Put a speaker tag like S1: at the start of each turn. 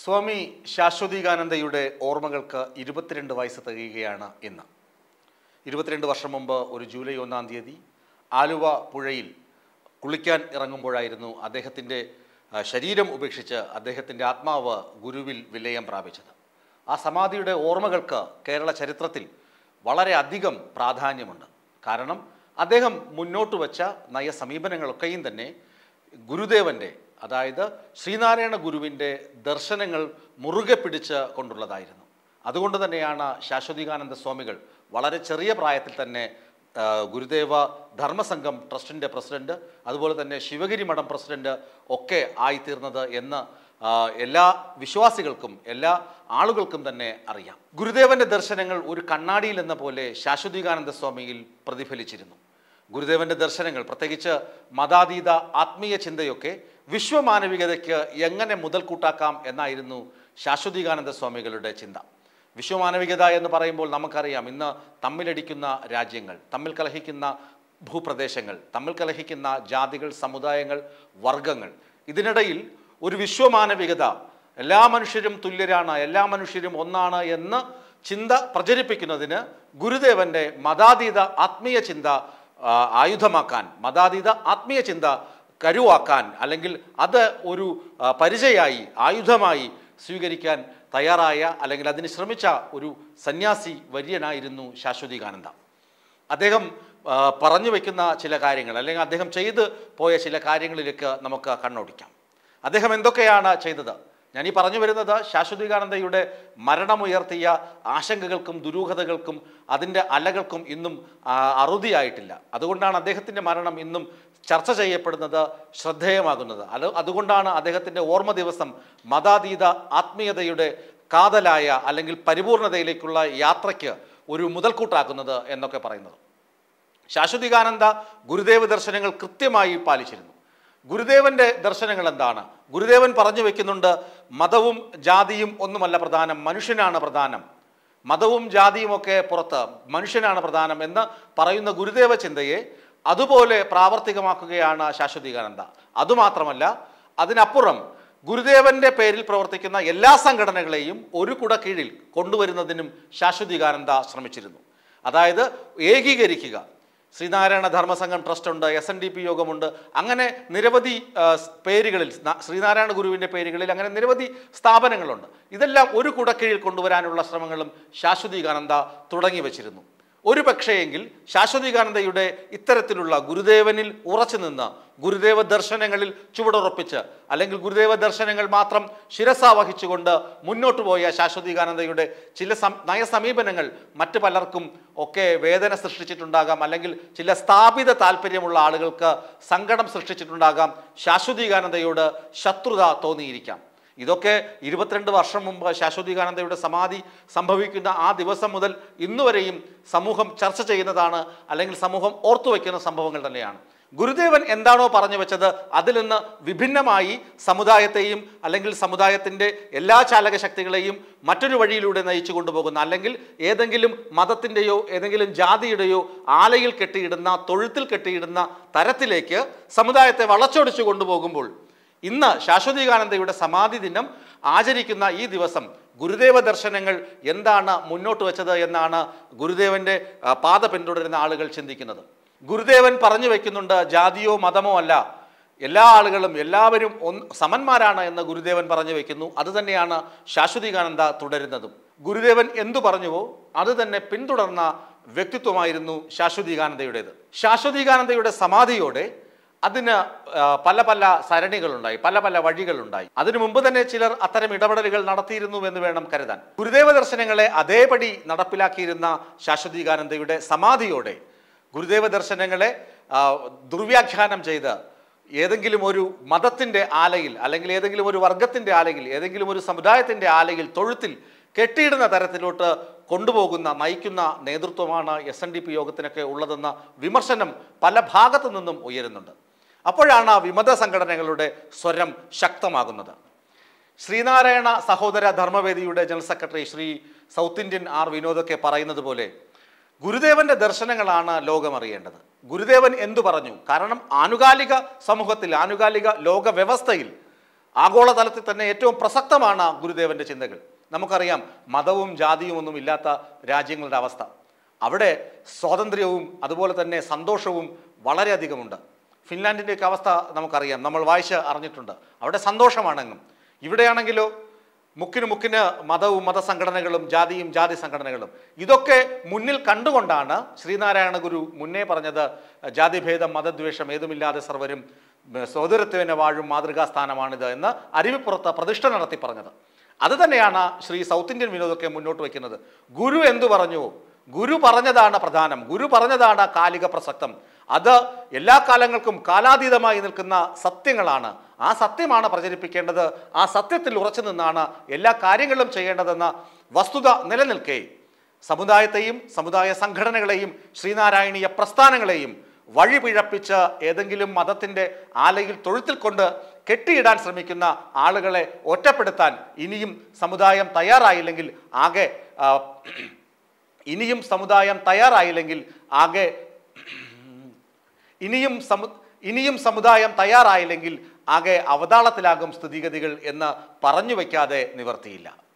S1: സ്വാമി ശാശ്വതീകാനന്ദയുടെ ഓർമ്മകൾക്ക് ഇരുപത്തിരണ്ട് വയസ്സ് തികയുകയാണ് ഇന്ന് ഇരുപത്തിരണ്ട് വർഷം മുമ്പ് ഒരു ജൂലൈ ഒന്നാം തീയതി ആലുവ പുഴയിൽ കുളിക്കാൻ ഇറങ്ങുമ്പോഴായിരുന്നു അദ്ദേഹത്തിൻ്റെ ശരീരം ഉപേക്ഷിച്ച് അദ്ദേഹത്തിൻ്റെ ആത്മാവ് ഗുരുവിൽ വിലയം പ്രാപിച്ചത് ആ സമാധിയുടെ ഓർമ്മകൾക്ക് കേരള ചരിത്രത്തിൽ വളരെ അധികം പ്രാധാന്യമുണ്ട് കാരണം അദ്ദേഹം മുന്നോട്ട് വച്ച നയസമീപനങ്ങളൊക്കെയും തന്നെ ഗുരുദേവൻ്റെ അതായത് ശ്രീനാരായണ ഗുരുവിൻ്റെ ദർശനങ്ങൾ മുറുകെ പിടിച്ച് കൊണ്ടുള്ളതായിരുന്നു അതുകൊണ്ട് തന്നെയാണ് ശാശ്വതികാനന്ദ സ്വാമികൾ വളരെ ചെറിയ പ്രായത്തിൽ തന്നെ ഗുരുദേവ ധർമ്മസംഘം ട്രസ്റ്റിൻ്റെ പ്രസിഡന്റ് അതുപോലെ തന്നെ ശിവഗിരി മഠം പ്രസിഡന്റ് ഒക്കെ ആയിത്തീർന്നത് എന്ന് എല്ലാ വിശ്വാസികൾക്കും എല്ലാ ആളുകൾക്കും തന്നെ അറിയാം ഗുരുദേവന്റെ ദർശനങ്ങൾ ഒരു കണ്ണാടിയിൽ എന്ന പോലെ ശാശ്വതികാനന്ദ സ്വാമിയിൽ പ്രതിഫലിച്ചിരുന്നു ഗുരുദേവന്റെ ദർശനങ്ങൾ പ്രത്യേകിച്ച് മതാതീത ആത്മീയ ചിന്തയൊക്കെ വിശ്വമാനവികതയ്ക്ക് എങ്ങനെ മുതൽക്കൂട്ടാക്കാം എന്നായിരുന്നു ശാശ്വതികാനന്ദ സ്വാമികളുടെ ചിന്ത വിശ്വമാനവികത എന്ന് പറയുമ്പോൾ നമുക്കറിയാം ഇന്ന് തമ്മിലടിക്കുന്ന രാജ്യങ്ങൾ തമ്മിൽ കലഹിക്കുന്ന ഭൂപ്രദേശങ്ങൾ തമ്മിൽ കലഹിക്കുന്ന ജാതികൾ സമുദായങ്ങൾ വർഗങ്ങൾ ഇതിനിടയിൽ ഒരു വിശ്വമാനവികത എല്ലാ മനുഷ്യരും തുല്യരാണ് എല്ലാ മനുഷ്യരും ഒന്നാണ് എന്ന് ചിന്ത പ്രചരിപ്പിക്കുന്നതിന് ഗുരുദേവന്റെ മതാതീത ആത്മീയ ചിന്ത ആയുധമാക്കാൻ മതാതീത ആത്മീയ ചിന്ത കരുവാക്കാൻ അല്ലെങ്കിൽ അത് ഒരു പരിചയായി ആയുധമായി സ്വീകരിക്കാൻ തയ്യാറായ അല്ലെങ്കിൽ അതിന് ശ്രമിച്ച ഒരു സന്യാസി വര്യനായിരുന്നു ശാശ്വതികാനന്ദ അദ്ദേഹം പറഞ്ഞു വയ്ക്കുന്ന ചില കാര്യങ്ങൾ അല്ലെങ്കിൽ അദ്ദേഹം ചെയ്ത് പോയ ചില കാര്യങ്ങളിലേക്ക് നമുക്ക് കണ്ണോടിക്കാം അദ്ദേഹം എന്തൊക്കെയാണ് ചെയ്തത് ഞാൻ ഈ പറഞ്ഞു വരുന്നത് ശാശ്വതികാനന്ദയുടെ മരണമുയർത്തിയ ആശങ്കകൾക്കും ദുരൂഹതകൾക്കും അതിൻ്റെ അലകൾക്കും ഇന്നും അറുതിയായിട്ടില്ല അതുകൊണ്ടാണ് അദ്ദേഹത്തിൻ്റെ മരണം ഇന്നും ചർച്ച ചെയ്യപ്പെടുന്നത് ശ്രദ്ധേയമാകുന്നത് അത് അതുകൊണ്ടാണ് അദ്ദേഹത്തിൻ്റെ ഓർമ്മ ദിവസം മതാതീത ആത്മീയതയുടെ കാതലായ അല്ലെങ്കിൽ പരിപൂർണതയിലേക്കുള്ള യാത്രയ്ക്ക് ഒരു മുതൽക്കൂട്ടാക്കുന്നത് എന്നൊക്കെ പറയുന്നത് ശാശ്വതികാനന്ദ ഗുരുദേവ ദർശനങ്ങൾ കൃത്യമായി പാലിച്ചിരുന്നു ഗുരുദേവന്റെ ദർശനങ്ങൾ എന്താണ് ഗുരുദേവൻ പറഞ്ഞു വെക്കുന്നുണ്ട് മതവും ജാതിയും ഒന്നുമല്ല പ്രധാനം മനുഷ്യനാണ് പ്രധാനം മതവും ജാതിയും ഒക്കെ പുറത്ത് മനുഷ്യനാണ് പ്രധാനം എന്ന് പറയുന്ന ഗുരുദേവ ചിന്തയെ അതുപോലെ പ്രാവർത്തികമാക്കുകയാണ് ശാശ്വതീകാനന്ദ അതുമാത്രമല്ല അതിനപ്പുറം ഗുരുദേവന്റെ പേരിൽ പ്രവർത്തിക്കുന്ന എല്ലാ സംഘടനകളെയും ഒരു കുട കീഴിൽ കൊണ്ടുവരുന്നതിനും ശാശ്വതീകാനന്ദ ശ്രമിച്ചിരുന്നു അതായത് ഏകീകരിക്കുക ശ്രീനാരായണ ധർമ്മസംഘം ട്രസ്റ്റ് ഉണ്ട് എസ് എൻ ഡി പി യോഗമുണ്ട് അങ്ങനെ നിരവധി പേരുകളിൽ ശ്രീനാരായണ ഗുരുവിൻ്റെ പേരുകളിൽ അങ്ങനെ നിരവധി സ്ഥാപനങ്ങളുണ്ട് ഇതെല്ലാം ഒരു കുടക്കീഴിൽ കൊണ്ടുവരാനുള്ള ശ്രമങ്ങളും ശാശ്വതീകാനന്ദ തുടങ്ങി വച്ചിരുന്നു ഒരു പക്ഷേയെങ്കിൽ ശാശ്വതികാനന്ദയുടെ ഇത്തരത്തിലുള്ള ഗുരുദേവനിൽ ഉറച്ചു ഗുരുദേവ ദർശനങ്ങളിൽ ചുവടുറപ്പിച്ച് അല്ലെങ്കിൽ ഗുരുദേവ ദർശനങ്ങൾ മാത്രം ശിരസാവഹിച്ചുകൊണ്ട് മുന്നോട്ട് പോയ ശാശ്വതികാനന്ദയുടെ ചില നയസമീപനങ്ങൾ മറ്റു പലർക്കും ഒക്കെ വേദന സൃഷ്ടിച്ചിട്ടുണ്ടാകാം അല്ലെങ്കിൽ ചില സ്ഥാപിത താല്പര്യമുള്ള ആളുകൾക്ക് സങ്കടം സൃഷ്ടിച്ചിട്ടുണ്ടാകാം ശാശ്വതികാനന്ദയോട് ശത്രുത തോന്നിയിരിക്കാം ഇതൊക്കെ ഇരുപത്തിരണ്ട് വർഷം മുമ്പ് ശാശ്വതികാനന്ദയുടെ സമാധി സംഭവിക്കുന്ന ആ ദിവസം മുതൽ ഇന്നുവരെയും സമൂഹം ചർച്ച ചെയ്യുന്നതാണ് അല്ലെങ്കിൽ സമൂഹം ഓർത്തുവെക്കുന്ന സംഭവങ്ങൾ തന്നെയാണ് ഗുരുദേവൻ എന്താണോ പറഞ്ഞു വെച്ചത് അതിൽ നിന്ന് വിഭിന്നമായി സമുദായത്തെയും അല്ലെങ്കിൽ സമുദായത്തിൻ്റെ എല്ലാ ചാലക ശക്തികളെയും മറ്റൊരു വഴിയിലൂടെ നയിച്ചു കൊണ്ടുപോകുന്ന അല്ലെങ്കിൽ ഏതെങ്കിലും മതത്തിൻ്റെയോ ഏതെങ്കിലും ജാതിയുടെയോ ആലയിൽ കെട്ടിയിടുന്ന തൊഴുത്തിൽ കെട്ടിയിടുന്ന തരത്തിലേക്ക് സമുദായത്തെ വളച്ചൊടിച്ചു കൊണ്ടുപോകുമ്പോൾ ഇന്ന് ശാശ്വതീകാനന്ദയുടെ സമാധി ദിനം ആചരിക്കുന്ന ഈ ദിവസം ഗുരുദേവ ദർശനങ്ങൾ എന്താണ് മുന്നോട്ട് വെച്ചത് എന്നാണ് ഗുരുദേവന്റെ പാത പിന്തുടരുന്ന ആളുകൾ ചിന്തിക്കുന്നത് ഗുരുദേവൻ പറഞ്ഞു വെക്കുന്നുണ്ട് ജാതിയോ മതമോ അല്ല എല്ലാ ആളുകളും എല്ലാവരും സമന്മാരാണ് എന്ന് ഗുരുദേവൻ പറഞ്ഞു വെക്കുന്നു അത് തന്നെയാണ് ശാശ്വതികാനന്ദ തുടരുന്നതും ഗുരുദേവൻ എന്തു പറഞ്ഞുവോ അത് തന്നെ പിന്തുടർന്ന വ്യക്തിത്വമായിരുന്നു ശാശ്വതികാനന്ദയുടേത് ശാശ്വതികാനന്ദയുടെ സമാധിയോടെ അതിന് പല പല സരണികളുണ്ടായി പല പല വഴികളുണ്ടായി അതിനു മുമ്പ് തന്നെ ചിലർ അത്തരം ഇടപെടലുകൾ നടത്തിയിരുന്നു എന്ന് വേണം കരുതാൻ ഗുരുദേവ ദർശനങ്ങളെ അതേപടി നടപ്പിലാക്കിയിരുന്ന ശാശ്വതീകാനന്ദയുടെ സമാധിയോടെ ഗുരുദേവ ദർശനങ്ങളെ ദുർവ്യാഖ്യാനം ചെയ്ത് ഏതെങ്കിലും ഒരു മതത്തിൻ്റെ ആലയിൽ അല്ലെങ്കിൽ ഏതെങ്കിലും ഒരു വർഗത്തിൻ്റെ ആലയിൽ ഏതെങ്കിലും ഒരു സമുദായത്തിൻ്റെ ആലയിൽ തൊഴുത്തിൽ കെട്ടിയിടുന്ന തരത്തിലോട്ട് കൊണ്ടുപോകുന്ന നയിക്കുന്ന നേതൃത്വമാണ് എസ് യോഗത്തിനൊക്കെ ഉള്ളതെന്ന വിമർശനം പല ഭാഗത്തു നിന്നും ഉയരുന്നുണ്ട് അപ്പോഴാണ് ആ വിമത സംഘടനകളുടെ സ്വരം ശക്തമാകുന്നത് ശ്രീനാരായണ സഹോദര ധർമ്മവേദിയുടെ general secretary Shri South Indian R വിനോദൊക്കെ പറയുന്നത് പോലെ ഗുരുദേവന്റെ ദർശനങ്ങളാണ് ലോകമറിയേണ്ടത് ഗുരുദേവൻ എന്തു പറഞ്ഞു കാരണം ആനുകാലിക സമൂഹത്തിൽ ആനുകാലിക ലോക വ്യവസ്ഥയിൽ ആഗോളതലത്തിൽ തന്നെ ഏറ്റവും പ്രസക്തമാണ് ഗുരുദേവന്റെ ചിന്തകൾ നമുക്കറിയാം മതവും ജാതിയും ഒന്നും ഇല്ലാത്ത രാജ്യങ്ങളുടെ അവസ്ഥ അവിടെ സ്വാതന്ത്ര്യവും അതുപോലെ തന്നെ സന്തോഷവും വളരെയധികമുണ്ട് ഫിൻലാൻഡിൻ്റെയൊക്കെ അവസ്ഥ നമുക്കറിയാം നമ്മൾ വായിച്ച് അറിഞ്ഞിട്ടുണ്ട് അവിടെ സന്തോഷമാണെങ്കിലും ഇവിടെയാണെങ്കിലോ മുക്കിന് മുക്കിന് മതവും മതസംഘടനകളും ജാതിയും ജാതി സംഘടനകളും ഇതൊക്കെ മുന്നിൽ കണ്ടുകൊണ്ടാണ് ശ്രീനാരായണ ഗുരു മുന്നേ പറഞ്ഞത് ജാതിഭേദം മതദ്വേഷം ഏതുമില്ലാതെ സർവരും സോദരത്വനെ വാഴും മാതൃകാസ്ഥാനമാണിത് എന്ന് അരുവിപ്പുറത്ത് പ്രതിഷ്ഠ നടത്തി പറഞ്ഞത് അത് തന്നെയാണ് ശ്രീ സൗത്ത് ഇന്ത്യൻ വിനോദൊക്കെ മുന്നോട്ട് വയ്ക്കുന്നത് ഗുരു എന്തു പറഞ്ഞു ഗുരു പറഞ്ഞതാണ് പ്രധാനം ഗുരു പറഞ്ഞതാണ് കാലിക പ്രസക്തം അത് എല്ലാ കാലങ്ങൾക്കും കാലാതീതമായി നിൽക്കുന്ന സത്യങ്ങളാണ് ആ സത്യമാണ് പ്രചരിപ്പിക്കേണ്ടത് ആ സത്യത്തിൽ ഉറച്ചു നിന്നാണ് എല്ലാ കാര്യങ്ങളും ചെയ്യേണ്ടതെന്ന വസ്തുത നിലനിൽക്കെ സമുദായത്തെയും സമുദായ സംഘടനകളെയും ശ്രീനാരായണീയ പ്രസ്ഥാനങ്ങളെയും വഴിപിഴപ്പിച്ച് ഏതെങ്കിലും മതത്തിൻ്റെ ആലയിൽ തൊഴുത്തിൽ കൊണ്ട് കെട്ടിയിടാൻ ശ്രമിക്കുന്ന ആളുകളെ ഒറ്റപ്പെടുത്താൻ ഇനിയും സമുദായം തയ്യാറായില്ലെങ്കിൽ ആകെ ഇനിയും സമുദായം തയ്യാറായില്ലെങ്കിൽ ആകെ ഇനിയും സമു ഇനിയും സമുദായം തയ്യാറായില്ലെങ്കിൽ ആകെ അവതാളത്തിലാകും സ്ഥിതിഗതികൾ എന്ന് പറഞ്ഞു വയ്ക്കാതെ നിവർത്തിയില്ല